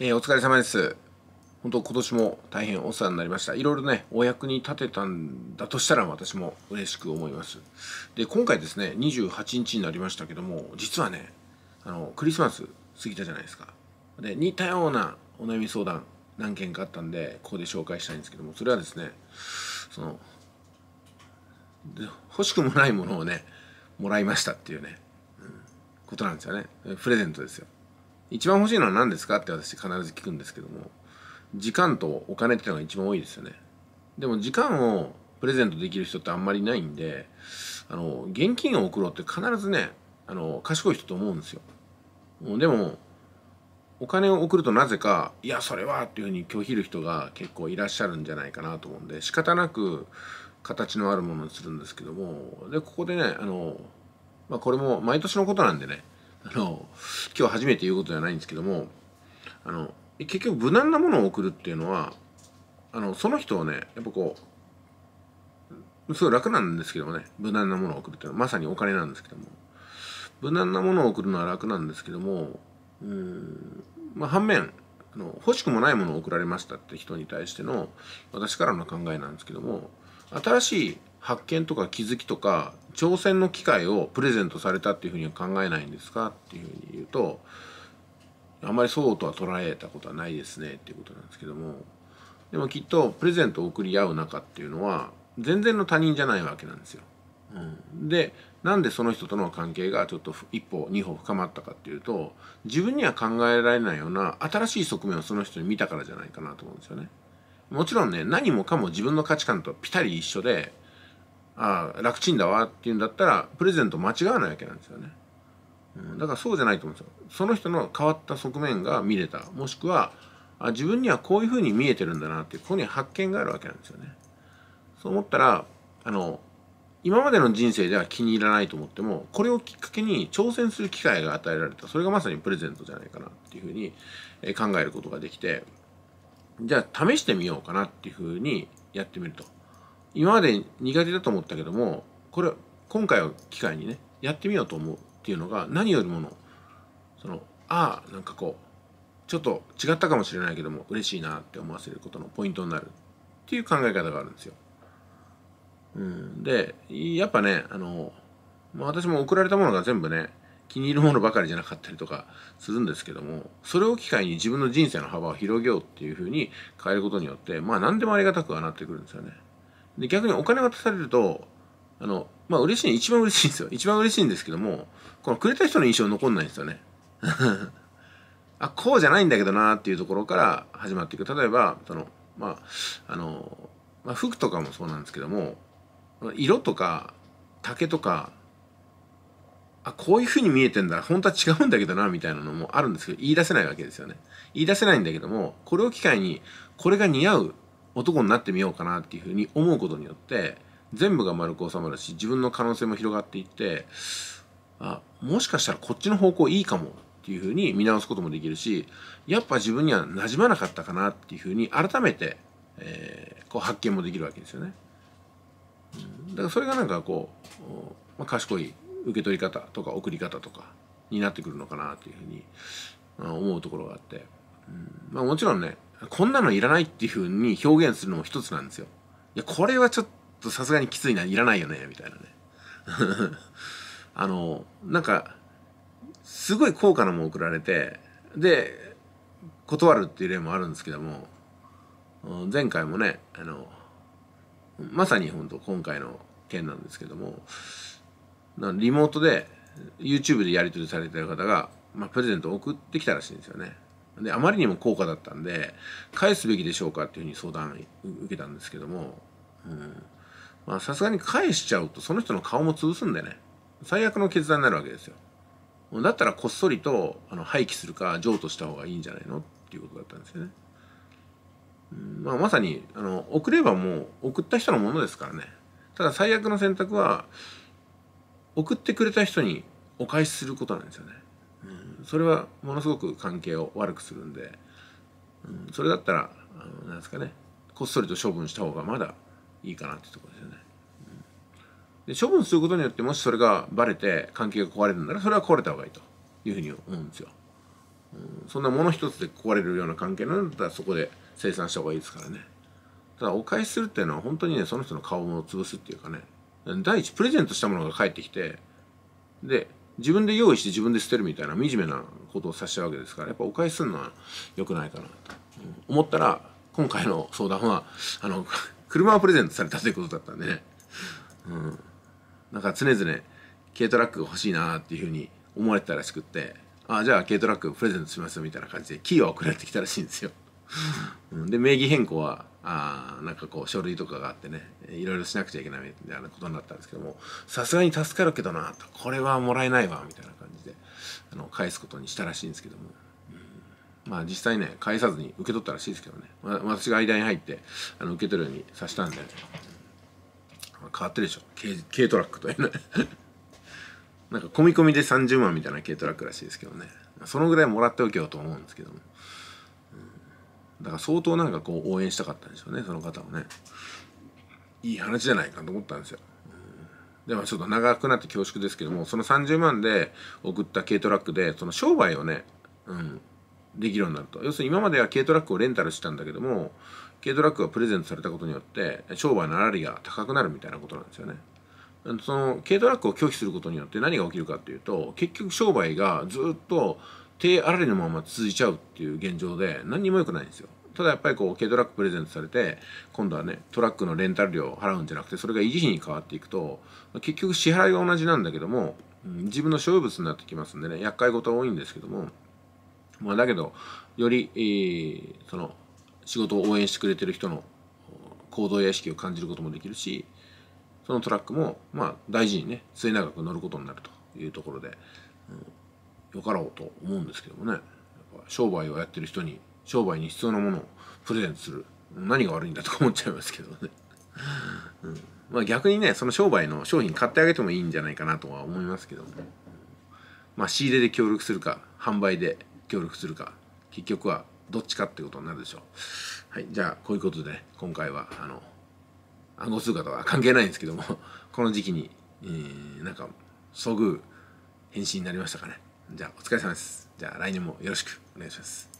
えー、お疲れ様です。本当今年も大変お世話になりました。いろいろね、お役に立てたんだとしたら私も嬉しく思います。で、今回ですね、28日になりましたけども、実はね、あの、クリスマス過ぎたじゃないですか。で、似たようなお悩み相談何件かあったんで、ここで紹介したいんですけども、それはですね、その、欲しくもないものをね、もらいましたっていうね、うん、ことなんですよね。プレゼントですよ。一番欲しいのは何ですかって私必ず聞くんですけども、時間とお金っていうのが一番多いですよね。でも時間をプレゼントできる人ってあんまりないんで、あの、現金を送ろうって必ずね、あの、賢い人と思うんですよ。でも、お金を送るとなぜか、いや、それはっていうふうに拒否る人が結構いらっしゃるんじゃないかなと思うんで、仕方なく形のあるものにするんですけども、で、ここでね、あの、まあ、これも毎年のことなんでね、あの今日初めて言うことじゃないんですけどもあの結局無難なものを送るっていうのはあのその人をねやっぱこうすごい楽なんですけどもね無難なものを送るっていうのはまさにお金なんですけども無難なものを送るのは楽なんですけどもうんまあ反面あの欲しくもないものを送られましたって人に対しての私からの考えなんですけども新しい発見とか気づきとか挑戦の機会をプレゼントされたっていうふうには考えないんですかっていうふうに言うとあまりそうとは捉えたことはないですねっていうことなんですけどもでもきっとプレゼントを送り合う中っていうのは全然の他人じゃないわけなんですよ。うん、でなんでその人との関係がちょっと一歩二歩深まったかっていうと自分には考えられないような新しい側面をその人に見たからじゃないかなと思うんですよね。もちろんね何もかも自分の価値観とぴたり一緒でああ楽ちんだわっていうんだったらプレゼント間違わないわけなんですよね、うん、だからそうじゃないと思うんですよその人の変わった側面が見れたもしくはあ自分にはこういうふうに見えてるんだなっていうここに発見があるわけなんですよねそう思ったらあの今までの人生では気に入らないと思ってもこれをきっかけに挑戦する機会が与えられたそれがまさにプレゼントじゃないかなっていうふうに考えることができてじゃあ試してみようかなっていうふうにやってみると。今まで苦手だと思ったけどもこれ今回を機会にねやってみようと思うっていうのが何よりものそのああなんかこうちょっと違ったかもしれないけども嬉しいなって思わせることのポイントになるっていう考え方があるんですよ。うん、でやっぱねあの、まあ、私も送られたものが全部ね気に入るものばかりじゃなかったりとかするんですけどもそれを機会に自分の人生の幅を広げようっていうふうに変えることによってまあ何でもありがたくはなってくるんですよね。で逆にお金渡されるとあのまあ嬉しい一番嬉しいんですよ一番嬉しいんですけどもこのくれた人の印象残んないんですよね あこうじゃないんだけどなっていうところから始まっていく例えばそのまああの、まあ、服とかもそうなんですけども色とか竹とかあこういうふうに見えてんだ本当は違うんだけどなみたいなのもあるんですけど言い出せないわけですよね言い出せないんだけどもこれを機会にこれが似合う男になってみようかなっていうふうに思うことによって全部が丸く収まるし自分の可能性も広がっていってあもしかしたらこっちの方向いいかもっていうふうに見直すこともできるしやっぱ自分には馴染まなかったかなっていうふうに改めて、えー、こう発見もできるわけですよね。だからそれがなんかこう、まあ、賢い受け取り方とか送り方とかになってくるのかなっていうふうに思うところがあって、うん、まあもちろんねこんなのいらないっていうふうに表現するのも一つなんですよ。いや、これはちょっとさすがにきついな、いらないよね、みたいなね。あの、なんか、すごい高価なもん送られて、で、断るっていう例もあるんですけども、前回もね、あの、まさに本当今回の件なんですけども、リモートで YouTube でやり取りされてる方が、まあ、プレゼントを送ってきたらしいんですよね。であまりにも高価だったんで返すべきでしょうかっていうふうに相談受けたんですけどもさすがに返しちゃうとその人の顔も潰すんでね最悪の決断になるわけですよだったらこっそりとあの廃棄するか譲渡した方がいいんじゃないのっていうことだったんですよね、うんまあ、まさにあの送ればもう送った人のものですからねただ最悪の選択は送ってくれた人にお返しすることなんですよねそれはものすごく関係を悪くするんで、うん、それだったらあのなんですかねこっそりと処分した方がまだいいかなってとこですよね、うん、で処分することによってもしそれがバレて関係が壊れるんならそれは壊れた方がいいというふうに思うんですよ、うん、そんなもの一つで壊れるような関係なんだったらそこで生産した方がいいですからねただお返しするっていうのは本当にねその人の顔を潰すっていうかね第一プレゼントしたものが返ってきてで自分で用意して自分で捨てるみたいな惨めなことをさせちゃうわけですからやっぱお返しするのは良くないかなと思ったら今回の相談はあの車をプレゼントされたということだったんでね、うん、なんか常々軽トラックが欲しいなっていうふうに思われてたらしくってあじゃあ軽トラックプレゼントしますよみたいな感じでキーは送られてきたらしいんですよ、うん、で名義変更はあなんかこう書類とかがあってねいろいろしなくちゃいけないみたいなことになったんですけどもさすがに助かるけどなとこれはもらえないわみたいな感じであの返すことにしたらしいんですけども、うん、まあ実際ね返さずに受け取ったらしいですけどね、ま、私が間に入ってあの受け取るようにさしたんで、ね、変わってるでしょ軽軽トラックというね なんか込み込みで30万みたいな軽トラックらしいですけどねそのぐらいもらっておけよと思うんですけども。だから相当なんかこう応援したかったんですよねその方もねいい話じゃないかと思ったんですよでもちょっと長くなって恐縮ですけどもその30万で送った軽トラックでその商売をね、うん、できるようになると要するに今までは軽トラックをレンタルしたんだけども軽トラックがプレゼントされたことによって商売のあらりが高くなるみたいなことなんですよねその軽トラックを拒否することによって何が起きるかっていうと結局商売がずっと手荒れのまま続いちゃうっていう現状で何にも良くないんですよ。ただやっぱりこう軽トラックプレゼントされて今度はねトラックのレンタル料を払うんじゃなくてそれが維持費に変わっていくと結局支払いは同じなんだけども自分の所有物になってきますんでね厄介事は多いんですけどもまあだけどより、えー、その仕事を応援してくれてる人の行動や意識を感じることもできるしそのトラックもまあ大事にね末永く乗ることになるというところで、うんよかろうと思うんですけどもね商売をやってる人に商売に必要なものをプレゼントする何が悪いんだとか思っちゃいますけどね、うん、まあ逆にねその商売の商品買ってあげてもいいんじゃないかなとは思いますけどもまあ仕入れで協力するか販売で協力するか結局はどっちかってことになるでしょうはいじゃあこういうことで、ね、今回はあの暗号通貨とは関係ないんですけどもこの時期に、えー、なんか遭遇返信になりましたかねじゃあお疲れ様です。じゃあ来年もよろしくお願いします。